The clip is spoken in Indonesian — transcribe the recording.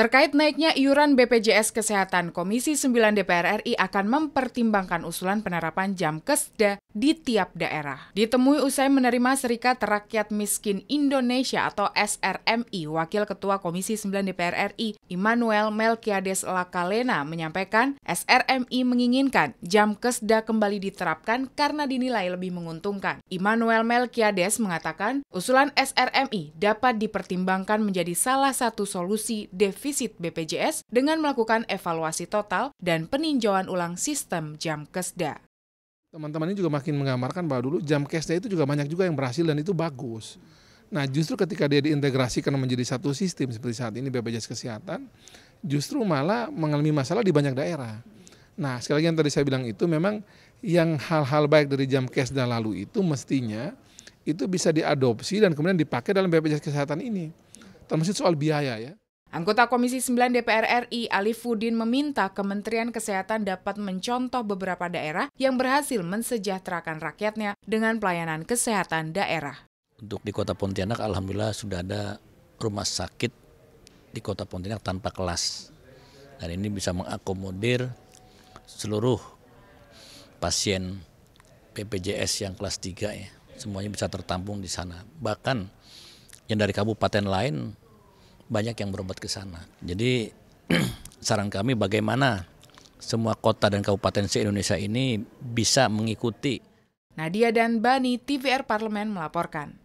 Terkait naiknya iuran BPJS Kesehatan, Komisi 9 DPR RI akan mempertimbangkan usulan penerapan jam kesda di tiap daerah. Ditemui usai menerima Serikat Rakyat Miskin Indonesia atau SRMI, Wakil Ketua Komisi 9 DPR RI, Immanuel Melkiades Lakalena menyampaikan, SRMI menginginkan jam kesda kembali diterapkan karena dinilai lebih menguntungkan. Immanuel Melkiades mengatakan, usulan SRMI dapat dipertimbangkan menjadi salah satu solusi defisit defisit BPJS dengan melakukan evaluasi total dan peninjauan ulang sistem jam kesda. Teman-teman ini juga makin menggambarkan bahwa dulu jam kesda itu juga banyak juga yang berhasil dan itu bagus. Nah justru ketika dia diintegrasikan menjadi satu sistem seperti saat ini BPJS Kesehatan, justru malah mengalami masalah di banyak daerah. Nah, sekali lagi yang tadi saya bilang itu memang yang hal-hal baik dari jam kesda lalu itu mestinya itu bisa diadopsi dan kemudian dipakai dalam BPJS kesehatan ini. Termasuk soal biaya ya. Anggota Komisi 9 DPR RI Ali Fudin meminta Kementerian Kesehatan dapat mencontoh beberapa daerah yang berhasil mensejahterakan rakyatnya dengan pelayanan kesehatan daerah. Untuk di Kota Pontianak alhamdulillah sudah ada rumah sakit di Kota Pontianak tanpa kelas. Dan ini bisa mengakomodir seluruh pasien PPJS yang kelas 3 ya. Semuanya bisa tertampung di sana. Bahkan yang dari kabupaten lain banyak yang berobat ke sana. Jadi saran kami bagaimana semua kota dan kabupaten se-Indonesia ini bisa mengikuti. Nadia dan Bani, TVR Parlemen melaporkan.